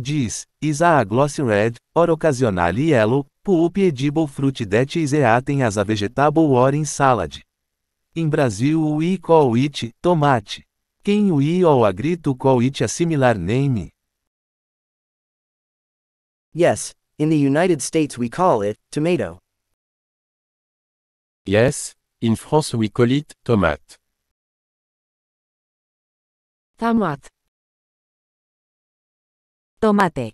diz, is a glossy red, or occasionally yellow, pulp edible fruit that is eaten as a vegetable or in salad. Em Brasil we call it, tomate. Quem we or agree to call it a similar name? Yes, in the United States we call it, tomato. Yes, in France we call it, tomate. Tomate. Tomate.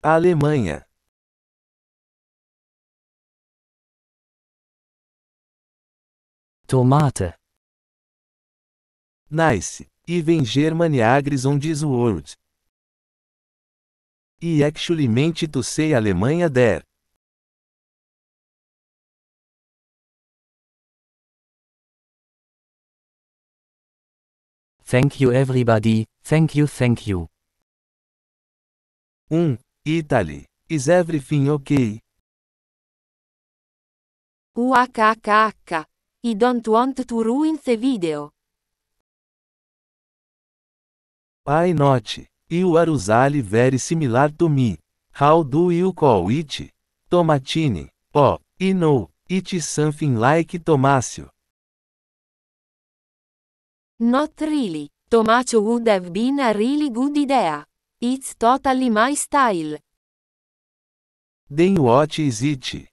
Alemanha. Tomate. Nice. Even Germany agris on this world. E actually meant to say Alemanha there. Thank you everybody, thank you, thank you. 1. Um, Italy. Is everything okay? UHHH. I don't want to ruin the video. I note, You are usually very similar to me. How do you call it? Tomatini. Oh, you know, it's something like tomasso. Not really. Tomacho would have been a really good idea. It's totally my style. Then what is it?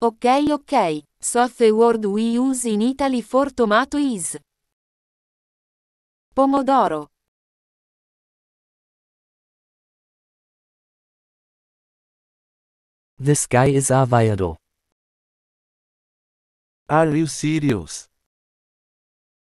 Ok, ok. So the word we use in Italy for tomato is. Pomodoro. The sky is a Avaiado. Are you serious?